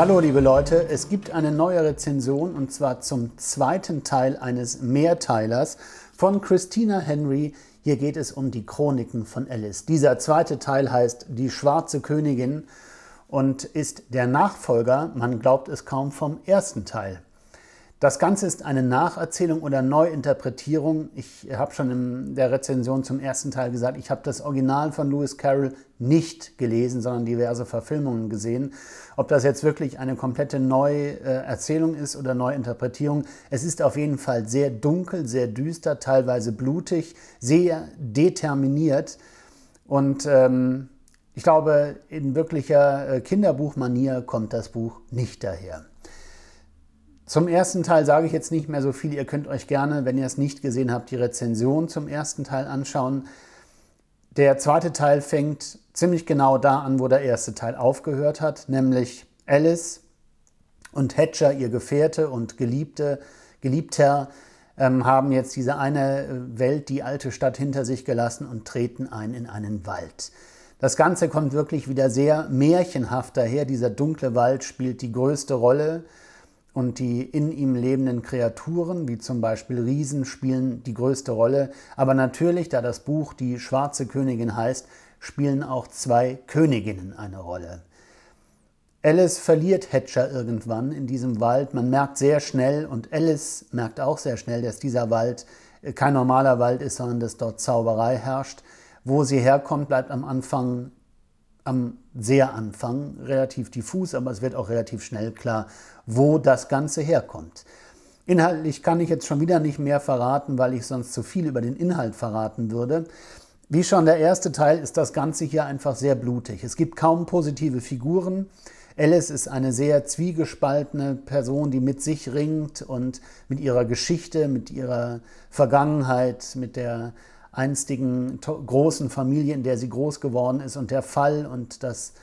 Hallo liebe Leute, es gibt eine neue Rezension und zwar zum zweiten Teil eines Mehrteilers von Christina Henry. Hier geht es um die Chroniken von Alice. Dieser zweite Teil heißt Die schwarze Königin und ist der Nachfolger, man glaubt es kaum, vom ersten Teil. Das Ganze ist eine Nacherzählung oder Neuinterpretierung. Ich habe schon in der Rezension zum ersten Teil gesagt, ich habe das Original von Lewis Carroll nicht gelesen, sondern diverse Verfilmungen gesehen. Ob das jetzt wirklich eine komplette Neuerzählung ist oder Neuinterpretierung, es ist auf jeden Fall sehr dunkel, sehr düster, teilweise blutig, sehr determiniert und ähm, ich glaube, in wirklicher äh, Kinderbuchmanier kommt das Buch nicht daher. Zum ersten Teil sage ich jetzt nicht mehr so viel. Ihr könnt euch gerne, wenn ihr es nicht gesehen habt, die Rezension zum ersten Teil anschauen. Der zweite Teil fängt ziemlich genau da an, wo der erste Teil aufgehört hat, nämlich Alice und Hatcher, ihr Gefährte und Geliebte, Geliebter, ähm, haben jetzt diese eine äh, Welt, die alte Stadt hinter sich gelassen und treten ein in einen Wald. Das Ganze kommt wirklich wieder sehr märchenhaft daher. Dieser dunkle Wald spielt die größte Rolle. Und die in ihm lebenden Kreaturen, wie zum Beispiel Riesen, spielen die größte Rolle. Aber natürlich, da das Buch die schwarze Königin heißt, spielen auch zwei Königinnen eine Rolle. Alice verliert Hatcher irgendwann in diesem Wald. Man merkt sehr schnell und Alice merkt auch sehr schnell, dass dieser Wald kein normaler Wald ist, sondern dass dort Zauberei herrscht. Wo sie herkommt, bleibt am Anfang am sehr Anfang relativ diffus, aber es wird auch relativ schnell klar, wo das Ganze herkommt. Inhaltlich kann ich jetzt schon wieder nicht mehr verraten, weil ich sonst zu viel über den Inhalt verraten würde. Wie schon der erste Teil ist das Ganze hier einfach sehr blutig. Es gibt kaum positive Figuren. Alice ist eine sehr zwiegespaltene Person, die mit sich ringt und mit ihrer Geschichte, mit ihrer Vergangenheit, mit der einstigen großen Familie, in der sie groß geworden ist und der Fall und das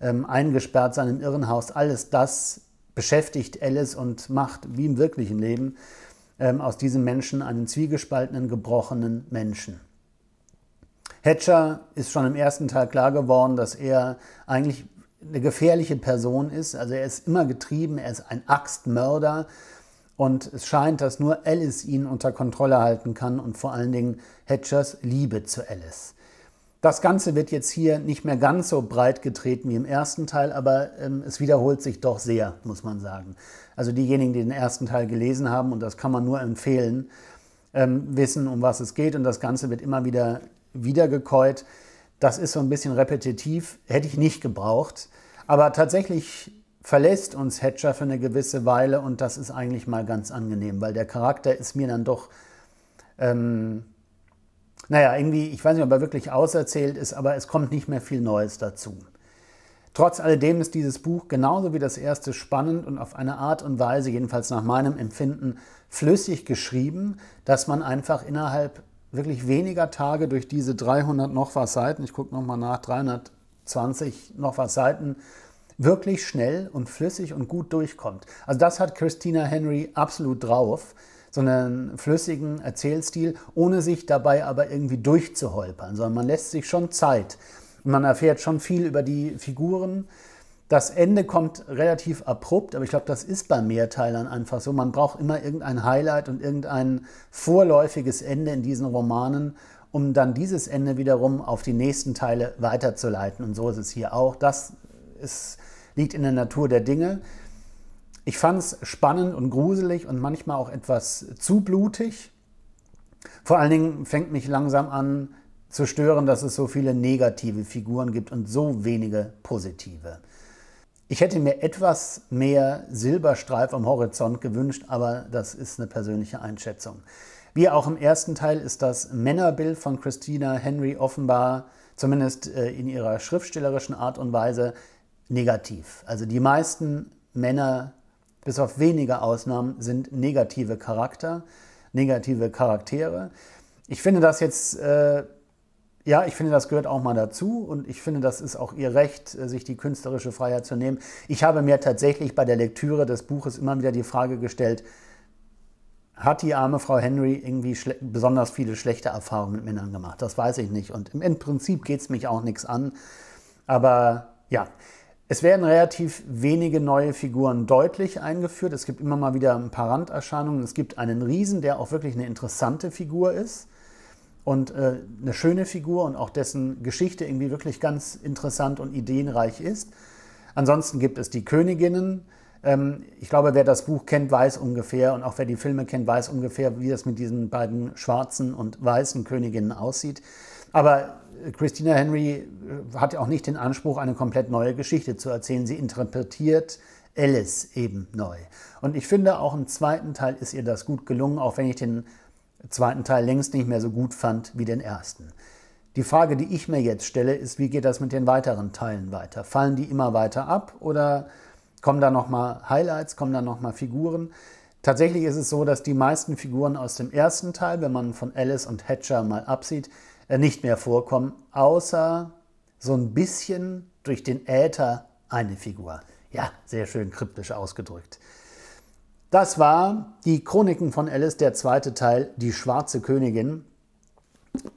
ähm, Eingesperrtsein im Irrenhaus, alles das beschäftigt Alice und macht, wie im wirklichen Leben, ähm, aus diesem Menschen einen zwiegespaltenen, gebrochenen Menschen. Hatcher ist schon im ersten Teil klar geworden, dass er eigentlich eine gefährliche Person ist. Also er ist immer getrieben, er ist ein Axtmörder und es scheint, dass nur Alice ihn unter Kontrolle halten kann und vor allen Dingen Hatchers Liebe zu Alice. Das Ganze wird jetzt hier nicht mehr ganz so breit getreten wie im ersten Teil, aber ähm, es wiederholt sich doch sehr, muss man sagen. Also diejenigen, die den ersten Teil gelesen haben, und das kann man nur empfehlen, ähm, wissen, um was es geht. Und das Ganze wird immer wieder wiedergekäut. Das ist so ein bisschen repetitiv, hätte ich nicht gebraucht. Aber tatsächlich verlässt uns Hedger für eine gewisse Weile und das ist eigentlich mal ganz angenehm, weil der Charakter ist mir dann doch, ähm, naja, irgendwie, ich weiß nicht, ob er wirklich auserzählt ist, aber es kommt nicht mehr viel Neues dazu. Trotz alledem ist dieses Buch genauso wie das erste spannend und auf eine Art und Weise, jedenfalls nach meinem Empfinden, flüssig geschrieben, dass man einfach innerhalb wirklich weniger Tage durch diese 300 noch was Seiten, ich gucke nochmal nach, 320 noch was Seiten, wirklich schnell und flüssig und gut durchkommt. Also das hat Christina Henry absolut drauf so einen flüssigen Erzählstil, ohne sich dabei aber irgendwie durchzuholpern, sondern man lässt sich schon Zeit. Man erfährt schon viel über die Figuren. Das Ende kommt relativ abrupt, aber ich glaube, das ist bei Mehrteilern einfach so. Man braucht immer irgendein Highlight und irgendein vorläufiges Ende in diesen Romanen, um dann dieses Ende wiederum auf die nächsten Teile weiterzuleiten. Und so ist es hier auch. Das es liegt in der Natur der Dinge. Ich fand es spannend und gruselig und manchmal auch etwas zu blutig. Vor allen Dingen fängt mich langsam an zu stören, dass es so viele negative Figuren gibt und so wenige positive. Ich hätte mir etwas mehr Silberstreif am Horizont gewünscht, aber das ist eine persönliche Einschätzung. Wie auch im ersten Teil ist das Männerbild von Christina Henry offenbar, zumindest äh, in ihrer schriftstellerischen Art und Weise, negativ. Also die meisten Männer, bis auf wenige Ausnahmen, sind negative Charakter, negative Charaktere. Ich finde das jetzt, äh, ja, ich finde, das gehört auch mal dazu und ich finde, das ist auch ihr Recht, äh, sich die künstlerische Freiheit zu nehmen. Ich habe mir tatsächlich bei der Lektüre des Buches immer wieder die Frage gestellt, hat die arme Frau Henry irgendwie besonders viele schlechte Erfahrungen mit Männern gemacht? Das weiß ich nicht. Und im Endprinzip geht es mich auch nichts an. Aber ja, es werden relativ wenige neue Figuren deutlich eingeführt. Es gibt immer mal wieder ein paar Randerscheinungen. Es gibt einen Riesen, der auch wirklich eine interessante Figur ist und äh, eine schöne Figur und auch dessen Geschichte irgendwie wirklich ganz interessant und ideenreich ist. Ansonsten gibt es die Königinnen. Ähm, ich glaube, wer das Buch kennt, weiß ungefähr und auch wer die Filme kennt, weiß ungefähr, wie das mit diesen beiden schwarzen und weißen Königinnen aussieht. Aber Christina Henry äh, hat auch nicht den Anspruch, eine komplett neue Geschichte zu erzählen. Sie interpretiert Alice eben neu. Und ich finde, auch im zweiten Teil ist ihr das gut gelungen, auch wenn ich den zweiten Teil längst nicht mehr so gut fand wie den ersten. Die Frage, die ich mir jetzt stelle, ist, wie geht das mit den weiteren Teilen weiter? Fallen die immer weiter ab oder kommen da nochmal Highlights, kommen da nochmal Figuren? Tatsächlich ist es so, dass die meisten Figuren aus dem ersten Teil, wenn man von Alice und Hatcher mal absieht, äh, nicht mehr vorkommen, außer so ein bisschen durch den Äther eine Figur. Ja, sehr schön kryptisch ausgedrückt. Das war die Chroniken von Alice, der zweite Teil, die schwarze Königin.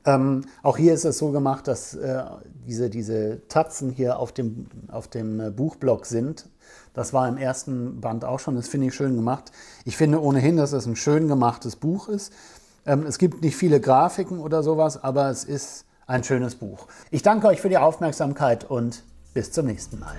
Ähm, auch hier ist es so gemacht, dass äh, diese, diese Tatzen hier auf dem, auf dem äh, Buchblock sind. Das war im ersten Band auch schon, das finde ich schön gemacht. Ich finde ohnehin, dass es ein schön gemachtes Buch ist. Ähm, es gibt nicht viele Grafiken oder sowas, aber es ist ein schönes Buch. Ich danke euch für die Aufmerksamkeit und bis zum nächsten Mal.